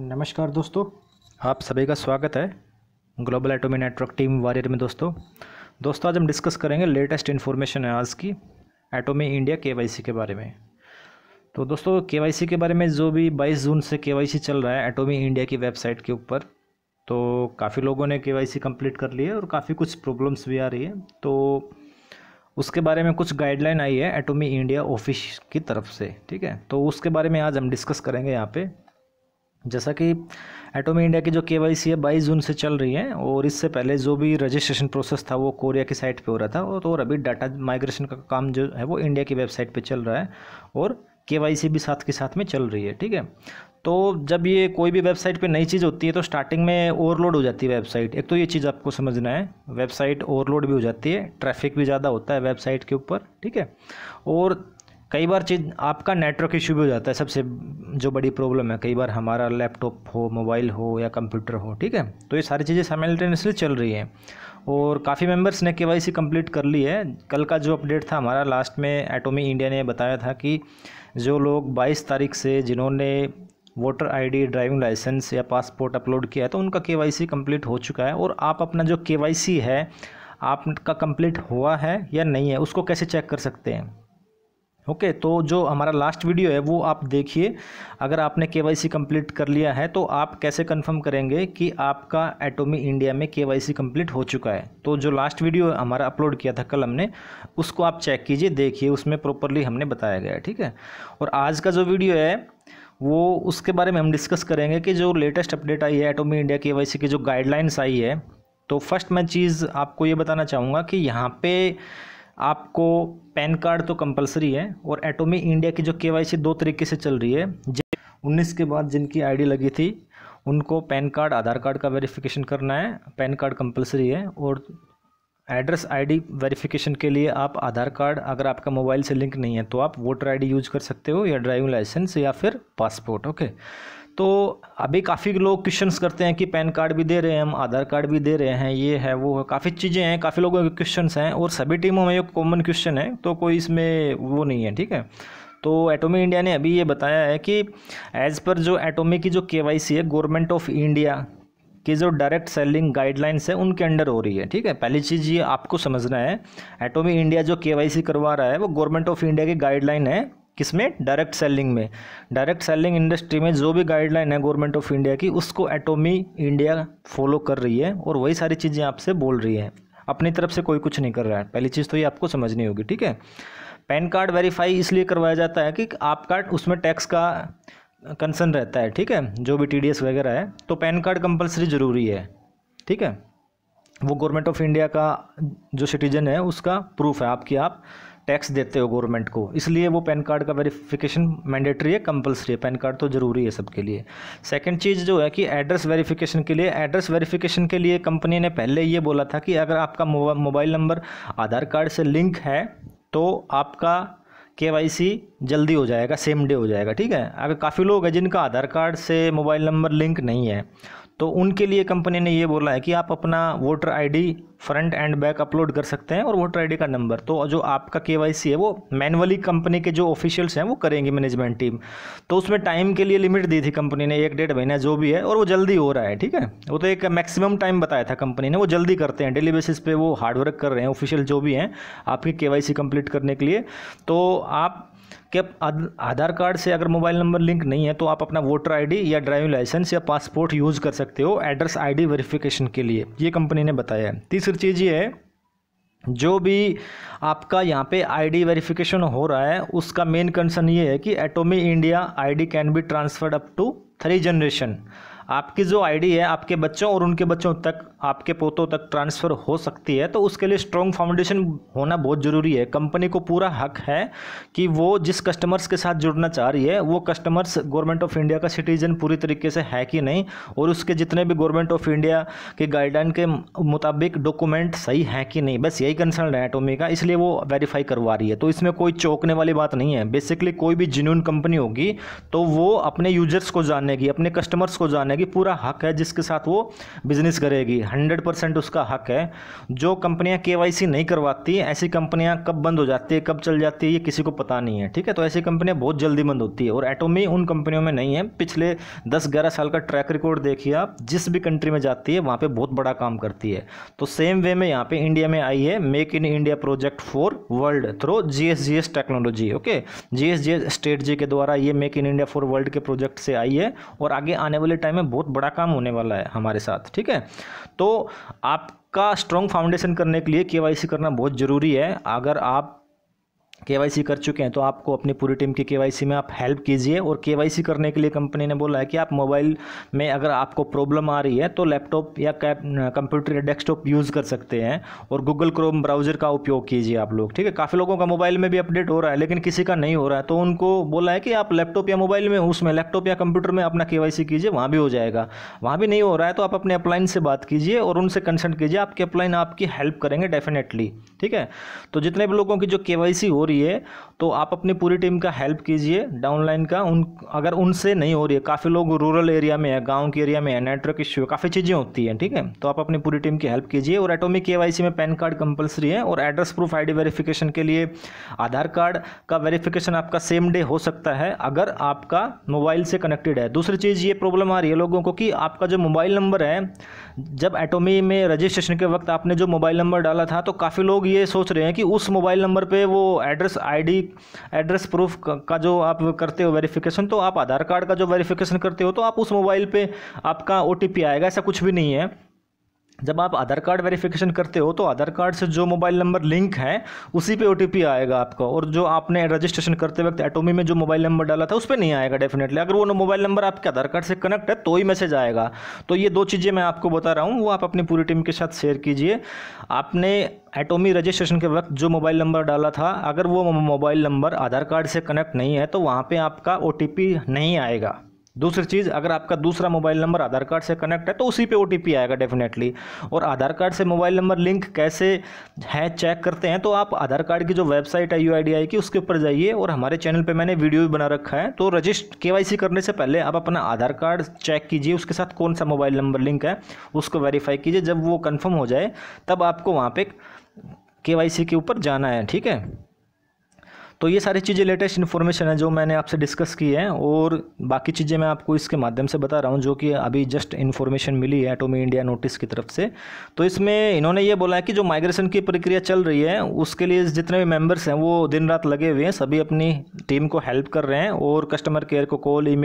नमस्कार दोस्तों आप सभी का स्वागत है global Atomy network team warrior में दोस्तों दोस्तों आज हम डिस्कस करेंगे लेटेस्ट इन्फॉर्मेशन है आज की एटोमी इंडिया के के बारे में तो दोस्तों के के बारे में जो भी 22 जून से के चल रहा है एटोमी इंडिया की वेबसाइट के ऊपर तो काफ़ी लोगों ने केवाईसी कंप्लीट कर ली है और काफ़ी कुछ प्रॉब्लम्स भी आ रही है तो उसके बारे में कुछ गाइडलाइन आई है एटोमी इंडिया ऑफिस की तरफ से ठीक है तो उसके बारे में आज हम डिस्कस करेंगे यहाँ पर जैसा कि एटोमी इंडिया की जो के वाई सी है बाईस जून से चल रही है और इससे पहले जो भी रजिस्ट्रेशन प्रोसेस था वो कोरिया की साइट पे हो रहा था और तो और अभी डाटा माइग्रेशन का काम जो है वो इंडिया की वेबसाइट पे चल रहा है और के वाई सी भी साथ के साथ में चल रही है ठीक है तो जब ये कोई भी वेबसाइट पे नई चीज़ होती है तो स्टार्टिंग में ओवरलोड हो जाती है वेबसाइट एक तो ये चीज़ आपको समझना है वेबसाइट ओवरलोड भी हो जाती है ट्रैफिक भी ज़्यादा होता है वेबसाइट के ऊपर ठीक है और कई बार चीज़ आपका नेटवर्क इशू भी हो जाता है सबसे जो बड़ी प्रॉब्लम है कई बार हमारा लैपटॉप हो मोबाइल हो या कंप्यूटर हो ठीक है तो ये सारी चीज़ें साइमल्टेनियसली चल रही हैं और काफ़ी मेंबर्स ने के वाई सी कम्प्लीट कर ली है कल का जो अपडेट था हमारा लास्ट में एटोमी इंडिया ने बताया था कि जो लोग 22 तारीख से जिन्होंने वोटर आईडी ड्राइविंग लाइसेंस या पासपोर्ट अपलोड किया है तो उनका के वाई सी कम्प्लीट हो चुका है और आप अपना जो के वाई सी है आपका कंप्लीट हुआ है या नहीं है उसको कैसे चेक कर सकते हैं ओके तो जो हमारा लास्ट वीडियो है वो आप देखिए अगर आपने के वाई सी कम्प्लीट कर लिया है तो आप कैसे कंफर्म करेंगे कि आपका एटोमी इंडिया में के वाई सी कम्प्लीट हो चुका है तो जो लास्ट वीडियो हमारा अपलोड किया था कल हमने उसको आप चेक कीजिए देखिए उसमें प्रॉपरली हमने बताया गया है ठीक है और आज का जो वीडियो है वो उसके बारे में हम डिस्कस करेंगे कि जो लेटेस्ट अपडेट आई है एटोमी इंडिया के वाई सी की जो गाइडलाइंस आई है तो फर्स्ट मैं चीज़ आपको ये बताना चाहूँगा कि यहाँ पर आपको पैन कार्ड तो कंपलसरी है और एटोमी इंडिया की जो के दो तरीके से चल रही है उन्नीस के बाद जिनकी आईडी लगी थी उनको पैन कार्ड आधार कार्ड का वेरिफिकेशन करना है पैन कार्ड कंपलसरी है और एड्रेस आईडी वेरिफिकेशन के लिए आप आधार कार्ड अगर आपका मोबाइल से लिंक नहीं है तो आप वोटर आईडी यूज कर सकते हो या ड्राइविंग लाइसेंस या फिर पासपोर्ट ओके तो अभी काफ़ी लोग क्वेश्चंस करते हैं कि पैन कार्ड भी दे रहे हैं हम आधार कार्ड भी दे रहे हैं ये है वो है काफ़ी चीज़ें हैं काफ़ी लोगों के क्वेश्चंस हैं और सभी टीमों में ये कॉमन क्वेश्चन है तो कोई इसमें वो नहीं है ठीक है तो एटोमी इंडिया ने अभी ये बताया है कि एज़ पर जो एटोमी की जो के है गवर्नमेंट ऑफ इंडिया कि जो डायरेक्ट सेलिंग गाइडलाइंस है उनके अंडर हो रही है ठीक है पहली चीज़ ये आपको समझना है एटोमी इंडिया जो के करवा रहा है वो गवर्नमेंट ऑफ इंडिया की गाइडलाइन है किस में डायरेक्ट सेलिंग में डायरेक्ट सेलिंग इंडस्ट्री में जो भी गाइडलाइन है गवर्नमेंट ऑफ इंडिया की उसको एटोमी इंडिया फॉलो कर रही है और वही सारी चीज़ें आपसे बोल रही है अपनी तरफ से कोई कुछ नहीं कर रहा है पहली चीज़ तो ये आपको समझनी होगी ठीक है पैन कार्ड वेरीफाई इसलिए करवाया जाता है कि आपका उसमें टैक्स का कंसर्न रहता है ठीक है जो भी टी वगैरह है तो पैन कार्ड कंपलसरी ज़रूरी है ठीक है वो गवर्नमेंट ऑफ इंडिया का जो सिटीजन है उसका प्रूफ है आपकी आप टैक्स देते हो गवर्नमेंट को इसलिए वो पैन कार्ड का वेरिफिकेशन मैंडेटरी है कंपलसरी है पैन कार्ड तो ज़रूरी है सबके लिए सेकंड चीज़ जो है कि एड्रेस वेरिफिकेशन के लिए एड्रेस वेरिफिकेशन के लिए कंपनी ने पहले ये बोला था कि अगर आपका मोबाइल नंबर आधार कार्ड से लिंक है तो आपका के जल्दी हो जाएगा सेम डे हो जाएगा ठीक है अगर काफ़ी लोग हैं जिनका आधार कार्ड से मोबाइल नंबर लिंक नहीं है तो उनके लिए कंपनी ने ये बोला है कि आप अपना voter ID front and back upload कर सकते हैं और वोटर आईडी का नंबर तो जो आपका के है वो मैनुअली कंपनी के जो ऑफिशियल्स हैं वो करेंगी मैनेजमेंट टीम तो उसमें टाइम के लिए लिमिट दी थी कंपनी ने एक डेढ़ महीना जो भी है और वो जल्दी हो रहा है ठीक है वो तो एक मैक्सिमम टाइम बताया था कंपनी ने वो जल्दी करते हैं डेली बेसिस पे वो हार्डवर्क कर रहे हैं ऑफिशियल जो भी हैं आपकी के वाई कंप्लीट करने के लिए तो आप कि आधार कार्ड से अगर मोबाइल नंबर लिंक नहीं है तो आप अपना वोटर आईडी या ड्राइविंग लाइसेंस या पासपोर्ट यूज़ कर सकते हो एड्रेस आईडी वेरिफिकेशन के लिए ये कंपनी ने बताया है तीसरी चीज़ ये है जो भी आपका यहाँ पे आईडी वेरिफिकेशन हो रहा है उसका मेन कंसर्न ये है कि Atomy India ID can be transferred up to three generation आपकी जो आईडी है आपके बच्चों और उनके बच्चों तक आपके पोतों तक ट्रांसफ़र हो सकती है तो उसके लिए स्ट्रॉन्ग फाउंडेशन होना बहुत ज़रूरी है कंपनी को पूरा हक है कि वो जिस कस्टमर्स के साथ जुड़ना चाह रही है वो कस्टमर्स गवर्नमेंट ऑफ इंडिया का सिटीजन पूरी तरीके से है कि नहीं और उसके जितने भी गवर्नमेंट ऑफ इंडिया के गाइडलाइन के मुताबिक डॉक्यूमेंट सही है कि नहीं बस यही कंसर्न है एटोमी का इसलिए वो वेरीफाई करवा रही है तो इसमें कोई चौंकने वाली बात नहीं है बेसिकली कोई भी जेन्यून कंपनी होगी तो वो अपने यूजर्स को जानेगी की अपने कस्टमर्स को जानने की पूरा हक है जिसके साथ वो बिजनेस करेगी हंड्रेड परसेंट उसका हक है जो कंपनियां के नहीं करवाती ऐसी कंपनियां कब बंद हो जाती है कब चल जाती है ये किसी को पता नहीं है ठीक है तो ऐसी कंपनियां बहुत जल्दी बंद होती है और एटोमी उन कंपनियों में नहीं है पिछले दस ग्यारह साल का ट्रैक रिकॉर्ड देखिए आप जिस भी कंट्री में जाती है वहाँ पर बहुत बड़ा काम करती है तो सेम वे में यहाँ पर इंडिया में आई है make in India project for world through जी टेक्नोलॉजी ओके जी स्टेट जी के द्वारा ये make in India for world के प्रोजेक्ट से आई है और आगे आने वाले टाइम में बहुत बड़ा काम होने वाला है हमारे साथ ठीक है तो आपका स्ट्रॉन्ग फाउंडेशन करने के लिए के करना बहुत ज़रूरी है अगर आप के कर चुके हैं तो आपको अपनी पूरी टीम की के में आप हेल्प कीजिए और के करने के लिए कंपनी ने बोला है कि आप मोबाइल में अगर आपको प्रॉब्लम आ रही है तो लैपटॉप या कंप्यूटर या डेस्कटॉप यूज़ कर सकते हैं और गूगल क्रोम ब्राउज़र का उपयोग कीजिए आप लोग ठीक है काफ़ी लोगों का मोबाइल में भी अपडेट हो रहा है लेकिन किसी का नहीं हो रहा है तो उनको बोला है कि आप लैपटॉप या मोबाइल में उसमें लैपटॉप या कंप्यूटर में अपना के कीजिए वहाँ भी हो जाएगा वहाँ भी नहीं हो रहा है तो आप अपने अपलाइन से बात कीजिए और उनसे कंसल्ट कीजिए आपके अपलाइन आपकी हेल्प करेंगे डेफिनेटली ठीक है तो जितने भी लोगों की जो के हो रही है रही है तो आप अपनी पूरी टीम का हेल्प कीजिए डाउनलाइन का उन अगर उनसे नहीं हो रही है काफ़ी लोग रूरल एरिया में है गांव के एरिया में है नेटवर्क इश्यू काफ़ी चीज़ें होती हैं ठीक है तो आप अपनी पूरी टीम की हेल्प कीजिए और एटोमिक के में पैन कार्ड कंपलसरी है और एड्रेस प्रूफ आई डी के लिए आधार कार्ड का वेरीफिकेशन आपका सेम डे हो सकता है अगर आपका मोबाइल से कनेक्टेड है दूसरी चीज़ ये प्रॉब्लम आ रही है लोगों को कि आपका जो मोबाइल नंबर है जब एटोमी में रजिस्ट्रेशन के वक्त आपने जो मोबाइल नंबर डाला था तो काफ़ी लोग ये सोच रहे हैं कि उस मोबाइल नंबर पर वो address address ID address proof का जो आप करते हो वेरिफिकेशन तो आप आधार कार्ड का जो वेरिफिकेशन करते हो तो आप उस मोबाइल पर आपका ओ आएगा ऐसा कुछ भी नहीं है जब आप आधार कार्ड वेरिफिकेशन करते हो तो आधार कार्ड से जो मोबाइल नंबर लिंक है उसी पे ओ आएगा आपका और जो आपने रजिस्ट्रेशन करते वक्त एटोमी में जो मोबाइल नंबर डाला था उस पर नहीं आएगा डेफिनेटली अगर वो मोबाइल नंबर आपके आधार कार्ड से कनेक्ट है तो ही मैसेज आएगा तो ये दो चीज़ें मैं आपको बता रहा हूँ वो आप अपनी पूरी टीम के साथ शेयर कीजिए आपने एटोमी रजिस्ट्रेशन के वक्त जो मोबाइल नंबर डाला था अगर वो मोबाइल नंबर आधार कार्ड से कनेक्ट नहीं है तो वहाँ पर आपका ओ नहीं आएगा दूसरी चीज़ अगर आपका दूसरा मोबाइल नंबर आधार कार्ड से कनेक्ट है तो उसी पे ओ आएगा डेफिनेटली और आधार कार्ड से मोबाइल नंबर लिंक कैसे है चेक करते हैं तो आप आधार कार्ड की जो वेबसाइट है यू की उसके ऊपर जाइए और हमारे चैनल पर मैंने वीडियो भी बना रखा है तो रजिस्ट के करने से पहले आप अपना आधार कार्ड चेक कीजिए उसके साथ कौन सा मोबाइल नंबर लिंक है उसको वेरीफाई कीजिए जब वो कन्फर्म हो जाए तब आपको वहाँ पर के के ऊपर जाना है ठीक है तो ये सारी चीज़ें लेटेस्ट इन्फॉर्मेशन है जो मैंने आपसे डिस्कस की है और बाकी चीज़ें मैं आपको इसके माध्यम से बता रहा हूँ जो कि अभी जस्ट इन्फॉर्मेशन मिली है एटोमी इंडिया नोटिस की तरफ से तो इसमें इन्होंने ये बोला है कि जो माइग्रेशन की प्रक्रिया चल रही है उसके लिए जितने भी मेम्बर्स हैं वो दिन रात लगे हुए हैं सभी अपनी टीम को हेल्प कर रहे हैं और कस्टमर केयर को कॉल ई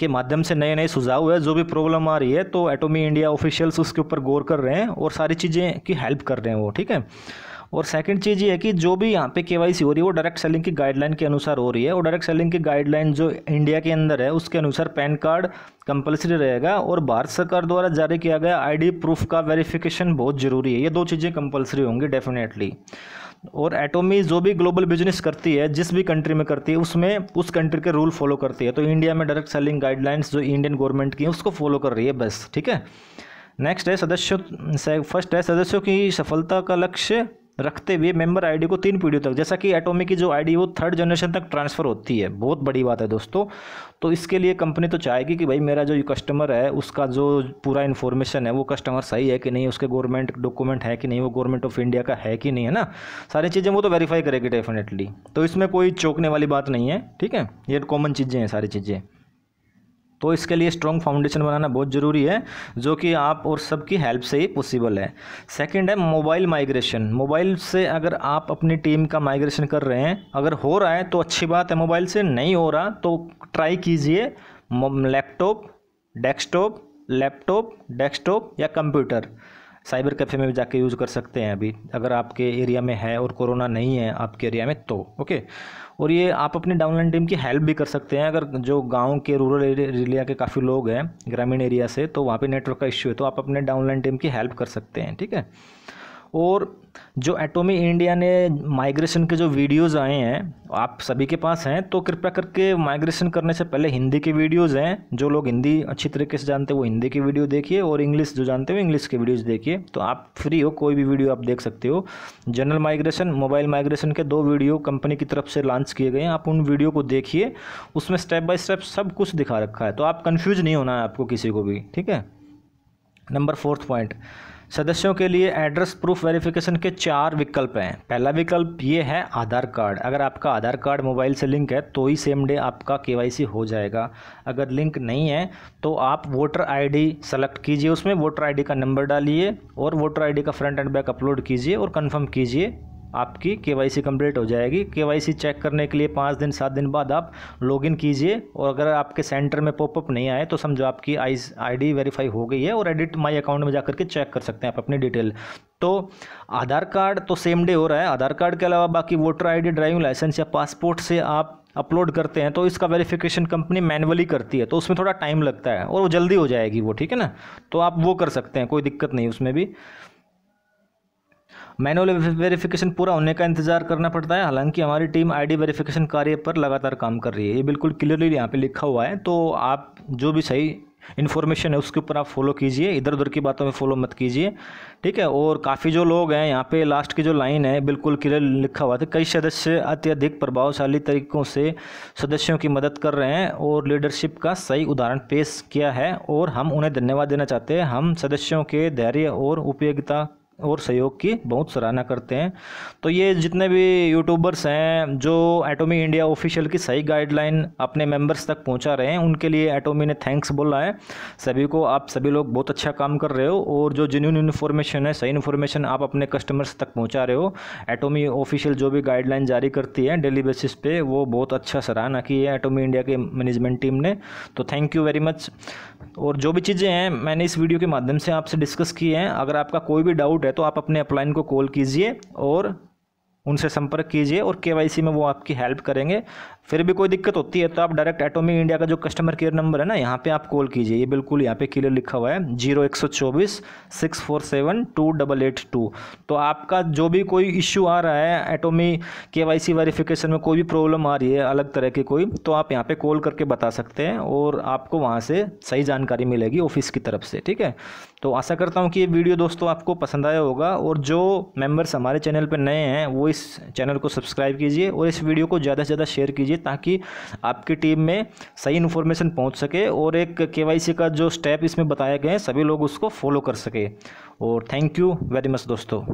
के माध्यम से नए नए सुझाव है जो भी प्रॉब्लम आ रही है तो एटोमी इंडिया ऑफिशियल्स उसके ऊपर गौर कर रहे हैं और सारी चीज़ें की हेल्प कर रहे हैं वो ठीक है और सेकंड चीज़ ये है कि जो भी यहाँ पे केवाईसी हो रही है वो डायरेक्ट सेलिंग की गाइडलाइन के अनुसार हो रही है और डायरेक्ट सेलिंग की गाइडलाइन जो इंडिया के अंदर है उसके अनुसार पैन कार्ड कंपलसरी रहेगा और भारत सरकार द्वारा जारी किया गया आईडी प्रूफ का वेरिफिकेशन बहुत ज़रूरी है ये दो चीज़ें कंपलसरी होंगी डेफिनेटली और एटोमी जो भी ग्लोबल बिजनेस करती है जिस भी कंट्री में करती है उसमें उस कंट्री के रूल फॉलो करती है तो इंडिया में डायरेक्ट सेलिंग गाइडलाइंस जो इंडियन गवर्नमेंट की है उसको फॉलो कर रही है बस ठीक है नेक्स्ट है सदस्यों फर्स्ट है सदस्यों की सफलता का लक्ष्य रखते हुए मेंबर आईडी को तीन पीढ़ियों तक जैसा कि एटोमी की जो आईडी वो थर्ड जनरेशन तक ट्रांसफ़र होती है बहुत बड़ी बात है दोस्तों तो इसके लिए कंपनी तो चाहेगी कि भाई मेरा जो कस्टमर है उसका जो पूरा इन्फॉर्मेशन है वो कस्टमर सही है कि नहीं उसके गवर्नमेंट डॉक्यूमेंट है कि नहीं वो गवर्नमेंट ऑफ इंडिया का है कि नहीं है ना सारी चीज़ें वो तो वेरीफाई करेगी डेफिनेटली तो इसमें कोई चौंकने वाली बात नहीं है ठीक है ये कॉमन चीज़ें हैं सारी चीज़ें तो इसके लिए स्ट्रॉन्ग फाउंडेशन बनाना बहुत ज़रूरी है जो कि आप और सबकी हेल्प से ही पॉसिबल है सेकंड है मोबाइल माइग्रेशन मोबाइल से अगर आप अपनी टीम का माइग्रेशन कर रहे हैं अगर हो रहा है तो अच्छी बात है मोबाइल से नहीं हो रहा तो ट्राई कीजिए लैपटॉप डेस्कटॉप लैपटॉप डेस्कटॉप या कंप्यूटर साइबर कैफ़े में भी जाके यूज़ कर सकते हैं अभी अगर आपके एरिया में है और कोरोना नहीं है आपके एरिया में तो ओके और ये आप अपनी डाउनलाइन टीम की हेल्प भी कर सकते हैं अगर जो गाँव के रूरल एरिया के काफ़ी लोग हैं ग्रामीण एरिया से तो वहाँ पर नेटवर्क का इश्यू है तो आप अपने डाउनलाइन टीम की हेल्प कर सकते हैं ठीक है और जो एटोमी इंडिया ने माइग्रेशन के जो वीडियोस आए हैं आप सभी के पास हैं तो कृपया करके माइग्रेशन करने से पहले हिंदी के वीडियोस हैं जो लोग हिंदी अच्छी तरीके से जानते हैं वो हिंदी की वीडियो देखिए और इंग्लिश जो जानते वो इंग्लिश के वीडियोस देखिए तो आप फ्री हो कोई भी वीडियो आप देख सकते हो जनरल माइग्रेशन मोबाइल माइग्रेशन के दो वीडियो कंपनी की तरफ से लॉन्च किए गए हैं आप उन वीडियो को देखिए उसमें स्टेप बाय स्टेप सब कुछ दिखा रखा है तो आप कन्फ्यूज़ नहीं होना है आपको किसी को भी ठीक है नंबर फोर्थ पॉइंट सदस्यों के लिए एड्रेस प्रूफ वेरिफिकेशन के चार विकल्प हैं पहला विकल्प ये है आधार कार्ड अगर आपका आधार कार्ड मोबाइल से लिंक है तो ही सेम डे आपका केवाईसी हो जाएगा अगर लिंक नहीं है तो आप वोटर आईडी सेलेक्ट कीजिए उसमें वोटर आईडी का नंबर डालिए और वोटर आईडी का फ्रंट एंड बैक अपलोड कीजिए और कन्फर्म कीजिए आपकी के वाई सी कम्प्लीट हो जाएगी के वाई सी चेक करने के लिए पाँच दिन सात दिन बाद आप लॉगिन कीजिए और अगर आपके सेंटर में पॉपअप नहीं आए तो समझो आपकी आई आई डी वेरीफाई हो गई है और एडिट माई अकाउंट में जाकर के चेक कर सकते हैं आप अपनी डिटेल तो आधार कार्ड तो सेम डे हो रहा है आधार कार्ड के अलावा बाकी वोटर आई ड्राइविंग लाइसेंस या पासपोर्ट से आप अपलोड करते हैं तो इसका वेरिफिकेशन कंपनी मैनुअली करती है तो उसमें थोड़ा टाइम लगता है और वो जल्दी हो जाएगी वो ठीक है ना तो आप वो कर सकते हैं कोई दिक्कत नहीं उसमें भी मैनुअल वेरिफिकेशन पूरा होने का इंतजार करना पड़ता है हालांकि हमारी टीम आईडी वेरिफिकेशन कार्य पर लगातार काम कर रही है ये बिल्कुल क्लियरली यहाँ पे लिखा हुआ है तो आप जो भी सही इन्फॉर्मेशन है उसके ऊपर आप फॉलो कीजिए इधर उधर की बातों में फॉलो मत कीजिए ठीक है और काफ़ी जो लोग हैं यहाँ पे लास्ट की जो लाइन है बिल्कुल क्लियर लिखा हुआ था तो कई सदस्य अत्यधिक प्रभावशाली तरीकों से सदस्यों की मदद कर रहे हैं और लीडरशिप का सही उदाहरण पेश किया है और हम उन्हें धन्यवाद देना चाहते हैं हम सदस्यों के धैर्य और उपयोगिता और सहयोग की बहुत सराहना करते हैं तो ये जितने भी यूट्यूबर्स हैं जो एटोमी इंडिया ऑफिशियल की सही गाइडलाइन अपने मेंबर्स तक पहुंचा रहे हैं उनके लिए एटोमी ने थैंक्स बोला है सभी को आप सभी लोग बहुत अच्छा काम कर रहे हो और जो जेन्यून इन्फॉर्मेशन है सही इन्फॉर्मेशन आप अपने कस्टमर्स तक पहुँचा रहे हो एटोमी ऑफिशियल जो भी गाइडलाइन जारी करती है डेली बेसिस पे वो बहुत अच्छा सराहना की है एटोमी इंडिया के मैनेजमेंट टीम ने तो थैंक यू वेरी मच और जो भी चीज़ें हैं मैंने इस वीडियो के माध्यम से आपसे डिस्कस की हैं अगर आपका कोई भी डाउट है तो आप अपने अपलाइन को कॉल कीजिए और उनसे संपर्क कीजिए और के में वो आपकी हेल्प करेंगे फिर भी कोई दिक्कत होती है तो आप डायरेक्ट एटोमी इंडिया का जो कस्टमर केयर नंबर है ना यहाँ पे आप कॉल कीजिए ये बिल्कुल यहाँ पे क्लियर लिखा हुआ है जीरो एक सौ चौबीस six four seven two double eight two तो आपका जो भी कोई इश्यू आ रहा है एटोमी के वाई सी वेरिफिकेशन में कोई भी प्रॉब्लम आ रही है अलग तरह की कोई तो आप यहाँ पर कॉल करके बता सकते हैं और आपको वहाँ से सही जानकारी मिलेगी ऑफिस की तरफ से ठीक है तो आशा करता हूँ कि ये वीडियो दोस्तों आपको पसंद आया होगा और जो मेम्बर्स हमारे चैनल पर नए हैं वो इस इस चैनल को सब्सक्राइब कीजिए और इस वीडियो को ज़्यादा से ज़्यादा शेयर कीजिए ताकि आपकी टीम में सही इन्फॉर्मेशन पहुँच सके और एक के का जो स्टेप इसमें बताए गए हैं सभी लोग उसको फॉलो कर सके और थैंक यू वेरी मच दोस्तों